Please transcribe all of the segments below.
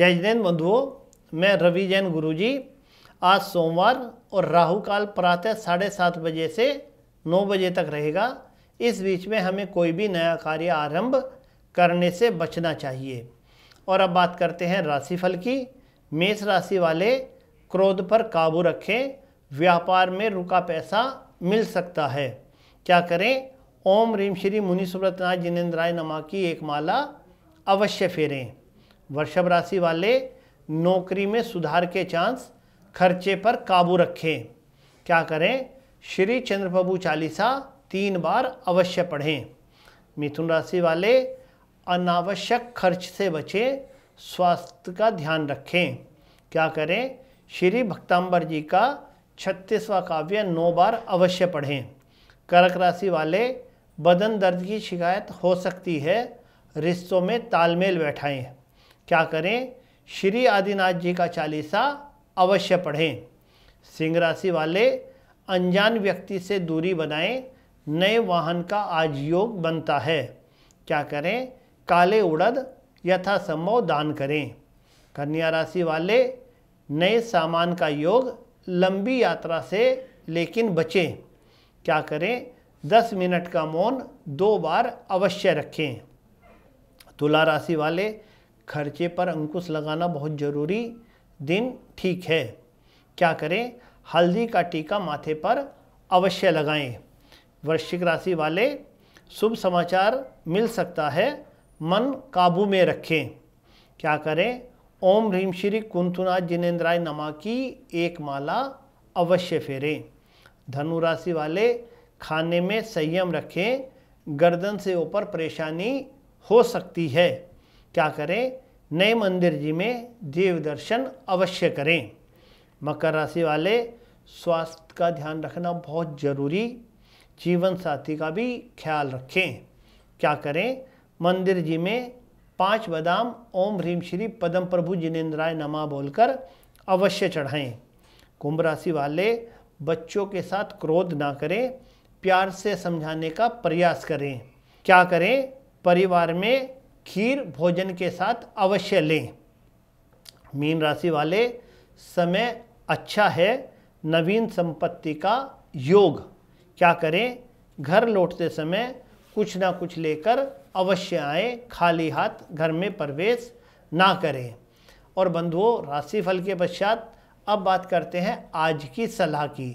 जय जैन बंधुओं मैं रवि जैन गुरुजी आज सोमवार और राहु काल प्रातः साढ़े सात बजे से नौ बजे तक रहेगा इस बीच में हमें कोई भी नया कार्य आरंभ करने से बचना चाहिए और अब बात करते हैं राशिफल की मेष राशि वाले क्रोध पर काबू रखें व्यापार में रुका पैसा मिल सकता है क्या करें ओम रीम श्री मुनि सुब्रतनाथ जिनेन्द्राय नमा की एक माला अवश्य फेरें वृषभ राशि वाले नौकरी में सुधार के चांस खर्चे पर काबू रखें क्या करें श्री चंद्र प्रभु चालीसा तीन बार अवश्य पढ़ें मिथुन राशि वाले अनावश्यक खर्च से बचें स्वास्थ्य का ध्यान रखें क्या करें श्री भक्तांबर जी का छत्तीसवा काव्य नौ बार अवश्य पढ़ें कर्क राशि वाले बदन दर्द की शिकायत हो सकती है रिश्तों में तालमेल बैठाएं क्या करें श्री आदिनाथ जी का चालीसा अवश्य पढ़ें सिंह राशि वाले अनजान व्यक्ति से दूरी बनाएं नए वाहन का आज योग बनता है क्या करें काले उड़द यथासंभव दान करें कन्या राशि वाले नए सामान का योग लंबी यात्रा से लेकिन बचें क्या करें दस मिनट का मौन दो बार अवश्य रखें तुला राशि वाले खर्चे पर अंकुश लगाना बहुत ज़रूरी दिन ठीक है क्या करें हल्दी का टीका माथे पर अवश्य लगाएं वृश्चिक राशि वाले शुभ समाचार मिल सकता है मन काबू में रखें क्या करें ओम ह्रीम श्री कुंथुनाथ जिनेन्द्राय नमा की एक माला अवश्य फेरें धनु राशि वाले खाने में संयम रखें गर्दन से ऊपर परेशानी हो सकती है क्या करें नए मंदिर जी में देव दर्शन अवश्य करें मकर राशि वाले स्वास्थ्य का ध्यान रखना बहुत ज़रूरी जीवन साथी का भी ख्याल रखें क्या करें मंदिर जी में पांच बादाम ओम ह्रीम श्री पदम प्रभु जिनेन्द्राय नमा बोलकर अवश्य चढ़ाएं कुंभ राशि वाले बच्चों के साथ क्रोध ना करें प्यार से समझाने का प्रयास करें क्या करें परिवार में खीर भोजन के साथ अवश्य लें मीन राशि वाले समय अच्छा है नवीन संपत्ति का योग क्या करें घर लौटते समय कुछ ना कुछ लेकर अवश्य आए खाली हाथ घर में प्रवेश ना करें और बंधुओं राशिफल के पश्चात अब बात करते हैं आज की सलाह की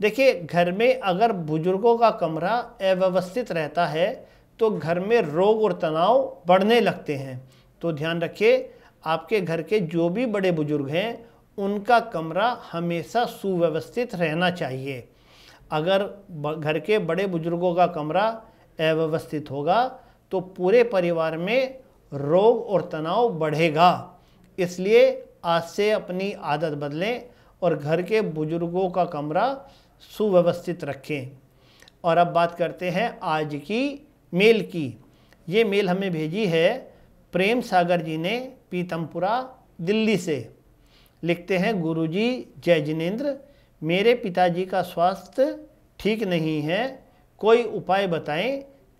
देखिए घर में अगर बुजुर्गों का कमरा अव्यवस्थित रहता है तो घर में रोग और तनाव बढ़ने लगते हैं तो ध्यान रखिए आपके घर के जो भी बड़े बुजुर्ग हैं उनका कमरा हमेशा सुव्यवस्थित रहना चाहिए अगर घर के बड़े बुजुर्गों का कमरा अव्यवस्थित होगा तो पूरे परिवार में रोग और तनाव बढ़ेगा इसलिए आज से अपनी आदत बदलें और घर के बुजुर्गों का कमरा सुव्यवस्थित रखें और अब बात करते हैं आज की मेल की ये मेल हमें भेजी है प्रेम सागर जी ने पीतमपुरा दिल्ली से लिखते हैं गुरुजी जय जिनेन्द्र मेरे पिताजी का स्वास्थ्य ठीक नहीं है कोई उपाय बताएं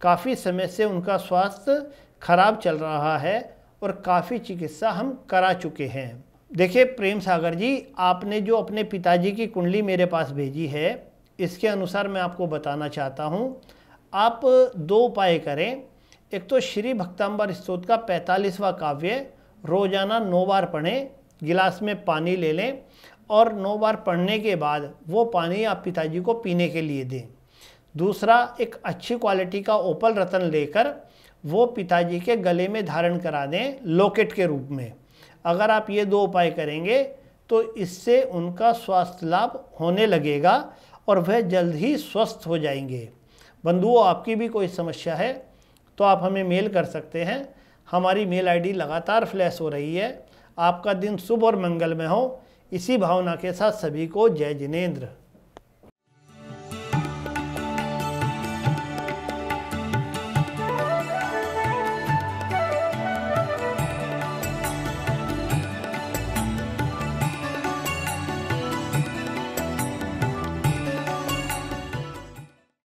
काफ़ी समय से उनका स्वास्थ्य खराब चल रहा है और काफ़ी चिकित्सा हम करा चुके हैं देखिए प्रेम सागर जी आपने जो अपने पिताजी की कुंडली मेरे पास भेजी है इसके अनुसार मैं आपको बताना चाहता हूँ आप दो उपाय करें एक तो श्री भक्तांबर स्त्रोत का पैंतालीसवा काव्य रोजाना नौ बार पढ़ें गिलास में पानी ले लें और नौ बार पढ़ने के बाद वो पानी आप पिताजी को पीने के लिए दें दूसरा एक अच्छी क्वालिटी का ओपल रतन लेकर वो पिताजी के गले में धारण करा दें लोकेट के रूप में अगर आप ये दो उपाय करेंगे तो इससे उनका स्वास्थ्य लाभ होने लगेगा और वह जल्द ही स्वस्थ हो जाएंगे बंधुओं आपकी भी कोई समस्या है तो आप हमें मेल कर सकते हैं हमारी मेल आईडी लगातार फ्लैश हो रही है आपका दिन शुभ और मंगलमय हो इसी भावना के साथ सभी को जय जिनेंद्र